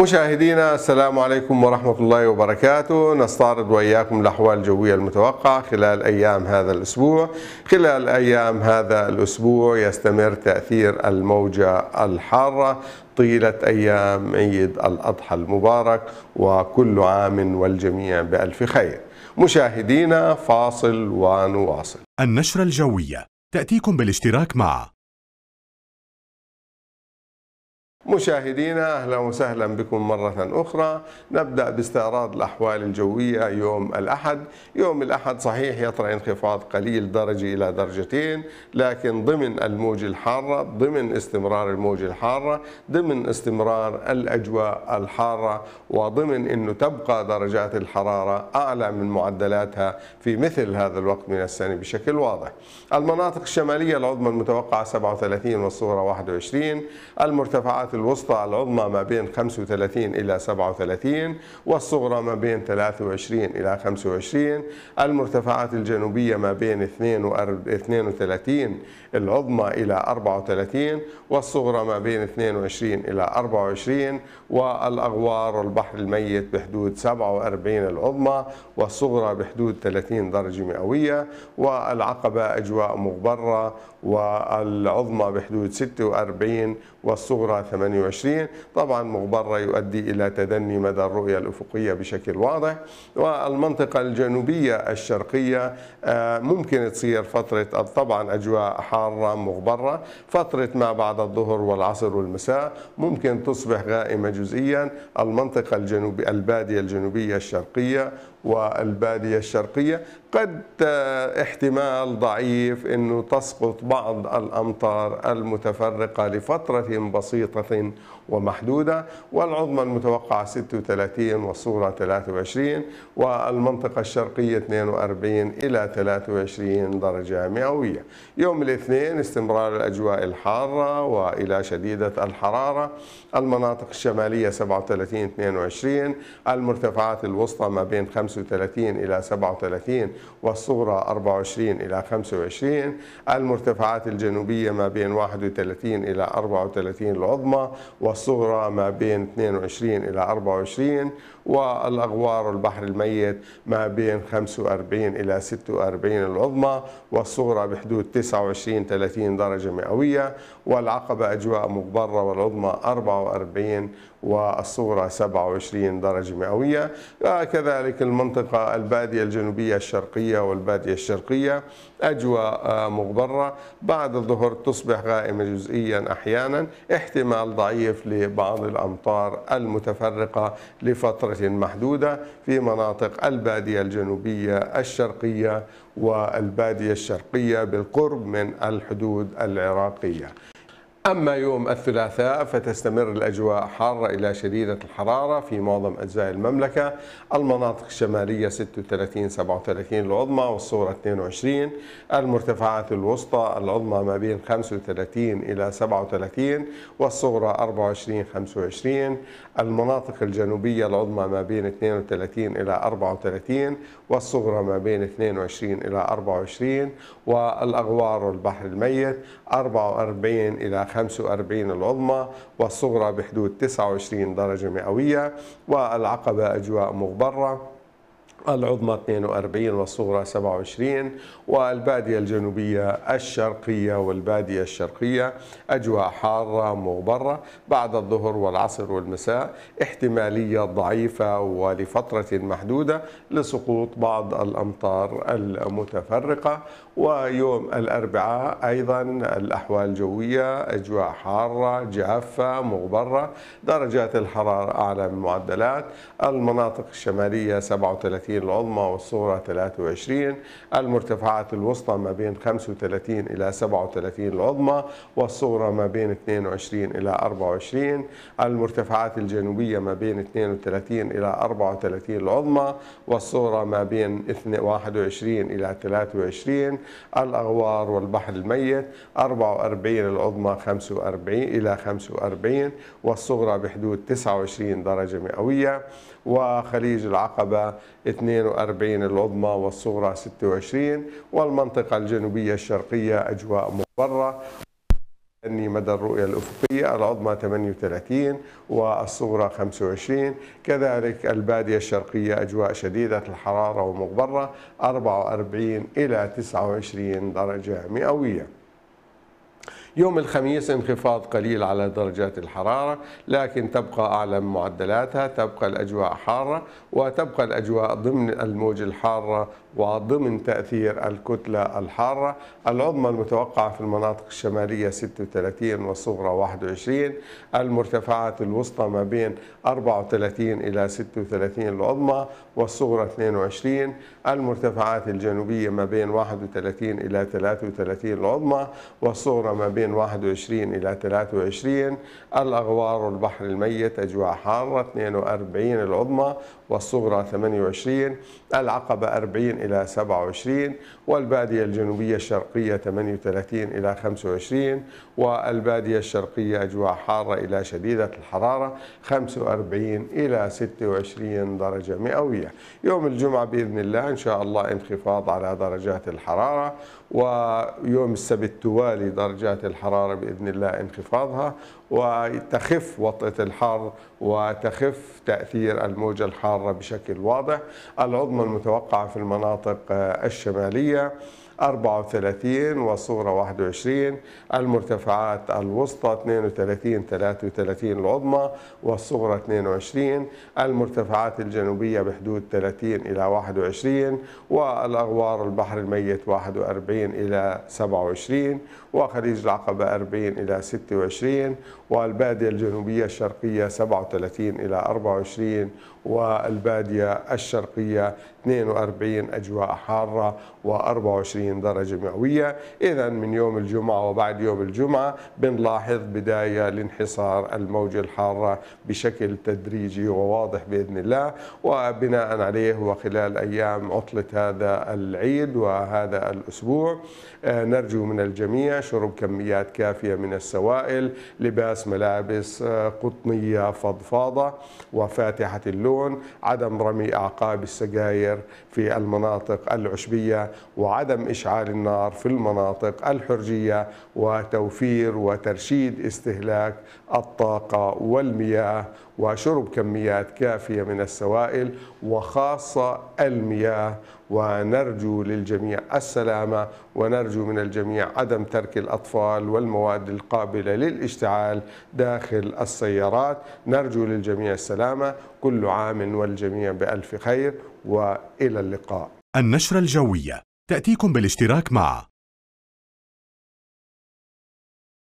مشاهدينا السلام عليكم ورحمة الله وبركاته نستعرض وإياكم الأحوال الجوية المتوقعة خلال أيام هذا الأسبوع خلال أيام هذا الأسبوع يستمر تأثير الموجة الحارة طيلة أيام عيد الأضحى المبارك وكل عام والجميع بألف خير مشاهدينا فاصل ونواصل النشرة الجوية تأتيكم بالاشتراك مع مشاهدينا أهلا وسهلا بكم مرة أخرى نبدأ باستعراض الأحوال الجوية يوم الأحد يوم الأحد صحيح يطرأ انخفاض قليل درجة إلى درجتين لكن ضمن الموجة الحارة ضمن استمرار الموجة الحارة ضمن استمرار الأجواء الحارة وضمن أنه تبقى درجات الحرارة أعلى من معدلاتها في مثل هذا الوقت من السنة بشكل واضح المناطق الشمالية العظمى المتوقعة 37 والصورة 21 المرتفعات الوسطى العظمى ما بين 35 إلى 37 والصغرى ما بين 23 إلى 25 المرتفعات الجنوبية ما بين 32 العظمى إلى 34 والصغرى ما بين 22 إلى 24 والأغوار والبحر الميت بحدود 47 العظمى والصغرى بحدود 30 درجة مئوية والعقبة أجواء مغبرة والعظمى بحدود 46 والصغرى 28 طبعا مغبرة يؤدي إلى تدني مدى الرؤية الأفقية بشكل واضح والمنطقة الجنوبية الشرقية آه، ممكن تصير فترة طبعا أجواء حارة مغبرة فترة ما بعد الظهر والعصر والمساء ممكن تصبح غائمة جزئيا المنطقة الجنوبية البادية الجنوبية الشرقية والبادية الشرقية قد آه، احتمال ضعيف أنه تسقط بعض الأمطار المتفرقة لفترة بسيطة ومحدودة والعظمى المتوقعة 36 والصغرى 23 والمنطقة الشرقية 42 إلى 23 درجة مئوية يوم الاثنين استمرار الأجواء الحارة وإلى شديدة الحرارة المناطق الشمالية 37 22 المرتفعات الوسطى ما بين 35 إلى 37 والصغرى 24 إلى 25 المرتفعات الجنوبية ما بين 31 إلى 34 العظمى والصغرى الصغرى ما بين 22 إلى 24 والأغوار البحر الميت ما بين 45 إلى 46 العظمى والصغرى بحدود 29 30 درجة مئوية والعقبة أجواء مغبرة والعظمى 44 والصغرى 27 درجة مئوية كذلك المنطقة البادية الجنوبية الشرقية والبادية الشرقية أجواء آه، مغبرة بعد الظهر تصبح غائمة جزئيا أحيانا احتمال ضعيف لبعض الأمطار المتفرقة لفترة محدودة في مناطق البادية الجنوبية الشرقية والبادية الشرقية بالقرب من الحدود العراقية أما يوم الثلاثاء فتستمر الأجواء حارة إلى شديدة الحرارة في معظم أجزاء المملكة المناطق الشمالية 36 37 العظمى والصورة 22 المرتفعات الوسطى العظمى ما بين 35 إلى 37 والصغرى 24 25 المناطق الجنوبية العظمى ما بين 32 إلى 34 والصغرى ما بين 22 إلى 24 والأغوار والبحر الميت 44 إلى 45 العظمى والصغرى بحدود 29 درجة مئوية والعقبة أجواء مغبرة العظمى 42 والصغرى 27 والبادية الجنوبية الشرقية والبادية الشرقية أجواء حارة مغبرة بعد الظهر والعصر والمساء احتمالية ضعيفة ولفترة محدودة لسقوط بعض الأمطار المتفرقة ويوم الأربعاء أيضا الأحوال الجوية أجواء حارة جافة مغبرة درجات الحرارة أعلى من المعدلات المناطق الشمالية 37 30 العظمى والصغرى 23 المرتفعات الوسطى ما بين 35 إلى 37 العظمى والصغرى ما بين 22 إلى 24 المرتفعات الجنوبية ما بين 32 إلى 34 العظمى والصغرى ما بين 21 إلى 23 الأغوار والبحر الميت 44 العظمى 45 إلى 45 والصغرى بحدود 29 درجة مئوية وخليج العقبة 42 العظمى والصغرى 26 والمنطقة الجنوبية الشرقية أجواء مضطرة أني مدى الرؤية الأفقية العظمى 38 والصغرى 25 كذلك البادية الشرقية أجواء شديدة الحرارة ومغبرة 44 إلى 29 درجة مئوية يوم الخميس انخفاض قليل على درجات الحرارة لكن تبقى أعلى من معدلاتها تبقى الأجواء حارة وتبقى الأجواء ضمن الموج الحارة وضمن تأثير الكتلة الحارة العظمى المتوقعة في المناطق الشمالية 36 والصغرى 21 المرتفعات الوسطى ما بين 34 إلى 36 العظمى والصغرى 22 المرتفعات الجنوبية ما بين 31 إلى 33 العظمى والصغرى ما بين 21 إلى 23 الأغوار والبحر الميت أجواء حارة 42 العظمى والصغرى 28 العقبة 40 إلى 27 والبادية الجنوبية الشرقية 38 إلى 25 والبادية الشرقية أجواء حارة إلى شديدة الحرارة 45 إلى 26 درجة مئوية يوم الجمعة بإذن الله إن شاء الله انخفاض على درجات الحرارة ويوم السبت توالي درجات الحرارة بإذن الله انخفاضها وتخف وطأة الحر وتخف تأثير الموجة الحارة بشكل واضح العظمى المتوقعة في المناطق الشمالية 34 والصغرى 21 المرتفعات الوسطى 32 33 العظمى والصغرى 22 المرتفعات الجنوبية بحدود 30 إلى 21 والأغوار البحر الميت 41 إلى 27 وخليج العقبة 40 إلى 26 والبادية الجنوبية الشرقية 37 إلى 24 والبادية الشرقية 42 أجواء حارة و24 درجة مئوية إذا من يوم الجمعة وبعد يوم الجمعة بنلاحظ بداية لانحصار الموجة الحارة بشكل تدريجي وواضح بإذن الله وبناء عليه وخلال أيام عطلة هذا العيد وهذا الأسبوع آه، نرجو من الجميع شرب كميات كافية من السوائل لباس ملابس آه، قطنية فضفاضة وفاتحة اللون يقولون عدم رمي أعقاب السجاير في المناطق العشبية وعدم إشعال النار في المناطق الحرجية وتوفير وترشيد استهلاك الطاقة والمياه وشرب كميات كافية من السوائل وخاصة المياه ونرجو للجميع السلامة ونرجو من الجميع عدم ترك الأطفال والمواد القابلة للاشتعال داخل السيارات نرجو للجميع السلامة كل عام عام والجميع بألف خير وإلى اللقاء النشرة الجوية تأتيكم بالاشتراك مع